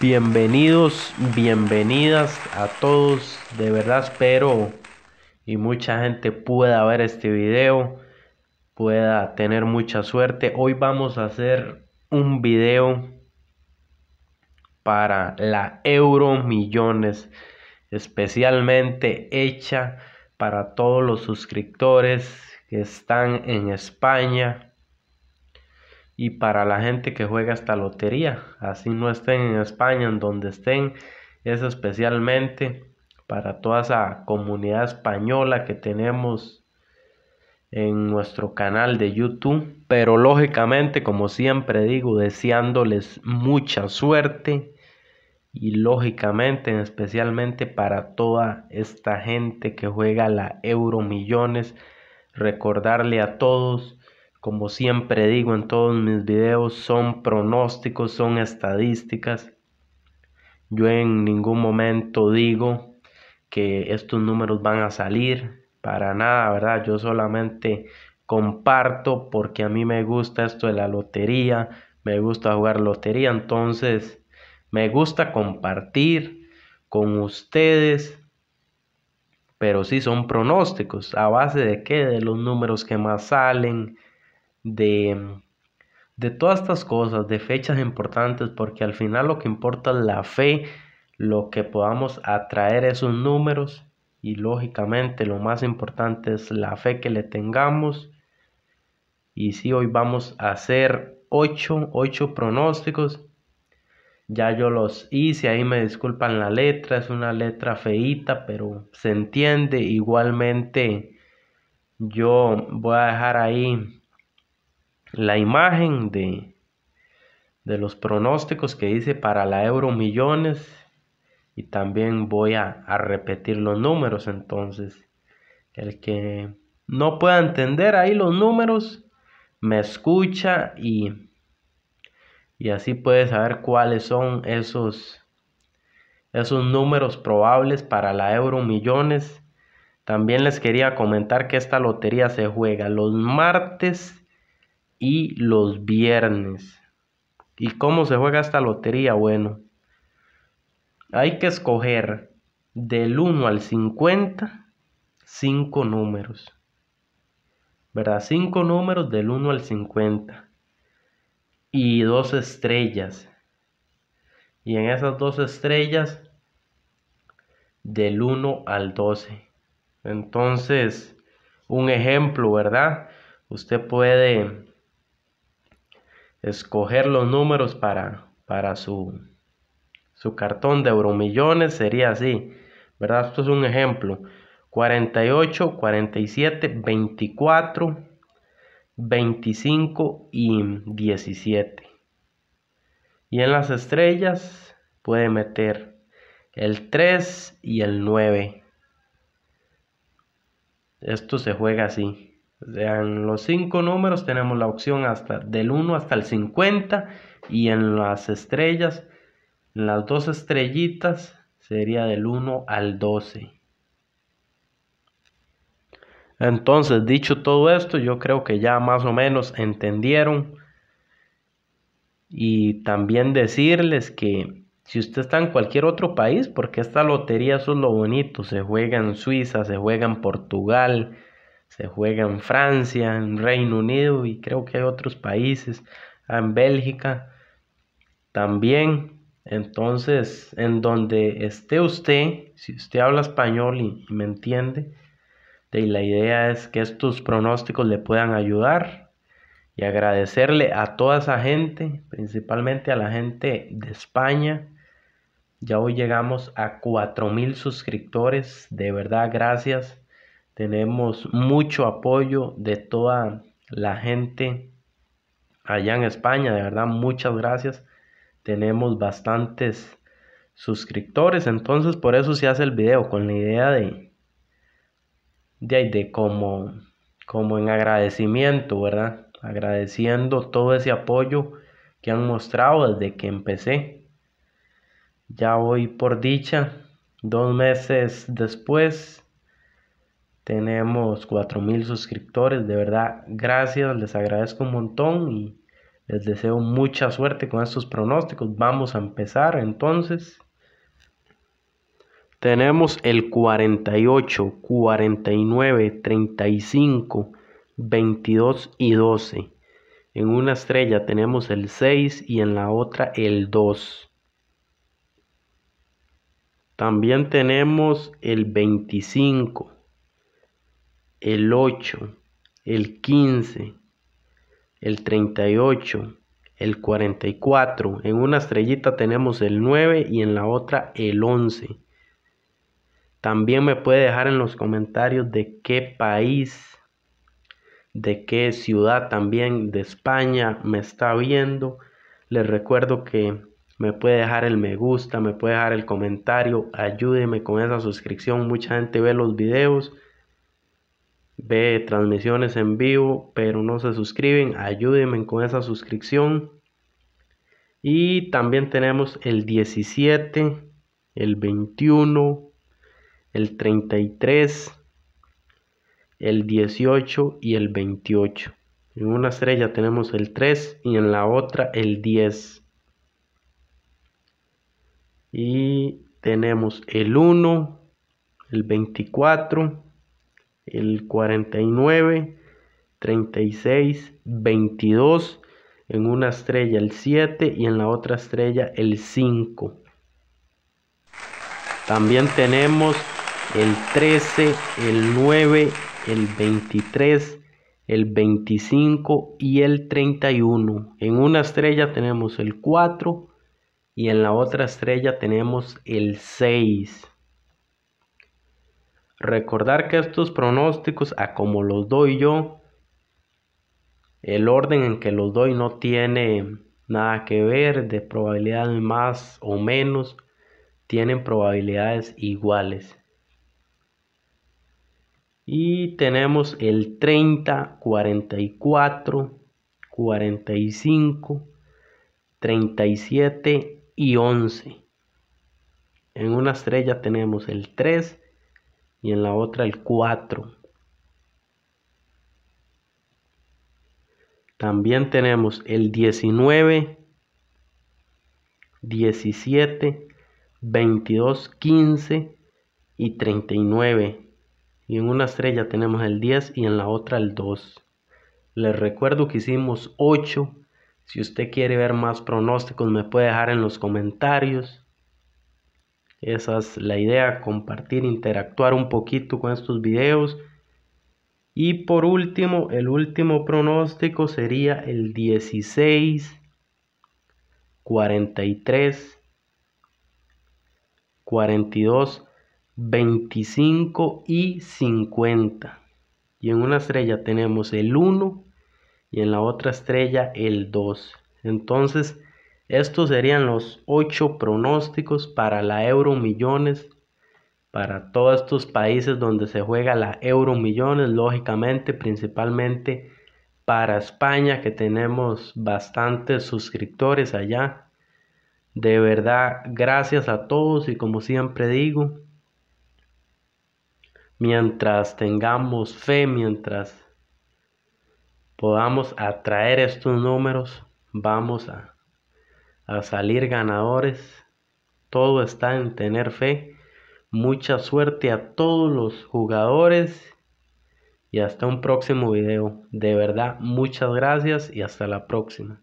Bienvenidos, bienvenidas a todos. De verdad espero y mucha gente pueda ver este video, pueda tener mucha suerte. Hoy vamos a hacer un video para la Euro Millones, especialmente hecha para todos los suscriptores que están en España, y para la gente que juega esta lotería. Así no estén en España, en donde estén, es especialmente para toda esa comunidad española que tenemos en nuestro canal de YouTube. Pero lógicamente, como siempre digo, deseándoles mucha suerte y lógicamente, especialmente para toda esta gente que juega la Euromillones, recordarle a todos como siempre digo en todos mis videos, son pronósticos, son estadísticas. Yo en ningún momento digo que estos números van a salir, para nada, ¿verdad? Yo solamente comparto porque a mí me gusta esto de la lotería, me gusta jugar lotería, entonces me gusta compartir con ustedes, pero sí son pronósticos, a base de qué, de los números que más salen, de, todas estas cosas, de fechas importantes, porque al final lo que importa es la fe, lo que podamos atraer esos números y lógicamente lo más importante es la fe que le tengamos. Y si hoy vamos a hacer 8, 8 pronósticos, ya yo los hice, ahí me disculpan la letra, es una letra feita pero se entiende. Igualmente yo voy a dejar ahí la imagen de, de los pronósticos que hice para la euro millones y también voy a, repetir los números entonces el que no pueda entender ahí los números me escucha y, y así puede saber cuáles son esos, esos números probables para la euro millones también les quería comentar que esta lotería se juega los martes y los viernes. ¿Y cómo se juega esta lotería? Bueno, hay que escoger del 1 al 50 5 números. ¿Verdad? Cinco números del 1 al 50 y dos estrellas. Y en esas dos estrellas del 1 al 12. Entonces, un ejemplo, ¿verdad? Usted puede escoger los números para, para su, su cartón de euromillones sería así, ¿verdad? Esto es un ejemplo. 48, 47, 24, 25 y 17. Y en las estrellas puede meter el 3 y el 9. Esto se juega así. En los cinco números tenemos la opción hasta del 1 hasta el 50 y en las estrellas, en las dos estrellitas sería del 1 al 12. Entonces, dicho todo esto, yo creo que ya más o menos entendieron. Y también decirles que si usted está en cualquier otro país, porque esta lotería, es lo bonito, se juega en Suiza, se juega en Portugal, se juega en Francia, en Reino Unido y creo que hay otros países, ah, en Bélgica también. Entonces, en donde esté usted, si usted habla español y, me entiende, y la idea es que estos pronósticos le puedan ayudar y agradecerle a toda esa gente, principalmente a la gente de España. Ya hoy llegamos a 4.000 suscriptores. De verdad, gracias. Tenemos mucho apoyo de toda la gente allá en España, de verdad, muchas gracias. Tenemos bastantes suscriptores, entonces por eso se hace el video, con la idea de, de, de como, como en agradecimiento, ¿verdad? Agradeciendo todo ese apoyo que han mostrado desde que empecé. Ya voy por dicha, dos meses después tenemos 4.000 suscriptores, de verdad, gracias, les agradezco un montón y les deseo mucha suerte con estos pronósticos. Vamos a empezar entonces. Tenemos el 48, 49, 35, 22 y 12. En una estrella tenemos el 6 y en la otra el 2. También tenemos el 25 el 8, el 15, el 38, el 44. En una estrellita tenemos el 9 y en la otra el 11. También me puede dejar en los comentarios de qué país, de qué ciudad también de España me está viendo. Les recuerdo que me puede dejar el me gusta, me puede dejar el comentario, ayúdeme con esa suscripción. Mucha gente ve los videos ve transmisiones en vivo, pero no se suscriben, ayúdenme con esa suscripción. Y también tenemos el 17, el 21, el 33, el 18 y el 28. En una estrella tenemos el 3 y en la otra el 10. Y tenemos el 1, el 24, el 49, 36, 22, en una estrella el 7 y en la otra estrella el 5. También tenemos el 13, el 9, el 23, el 25 y el 31. En una estrella tenemos el 4 y en la otra estrella tenemos el 6. Recordar que estos pronósticos, a como los doy yo, el orden en que los doy no tiene nada que ver de probabilidades más o menos, tienen probabilidades iguales. Y tenemos el 30, 44, 45, 37 y 11. En una estrella tenemos el 3, y en la otra el 4. También tenemos el 19, 17, 22, 15 y 39. Y en una estrella tenemos el 10 y en la otra el 2. Les recuerdo que hicimos 8. Si usted quiere ver más pronósticos me puede dejar en los comentarios. Esa es la idea, compartir, interactuar un poquito con estos videos. Y por último, el último pronóstico sería el 16, 43, 42, 25 y 50. Y en una estrella tenemos el 1 y en la otra estrella el 2. Entonces, estos serían los ocho pronósticos para la Euro Millones, para todos estos países donde se juega la Euro Millones, lógicamente, principalmente para España, que tenemos bastantes suscriptores allá. De verdad, gracias a todos y como siempre digo, mientras tengamos fe, mientras podamos atraer estos números, vamos a a salir ganadores. Todo está en tener fe. Mucha suerte a todos los jugadores y hasta un próximo video. De verdad, muchas gracias y hasta la próxima.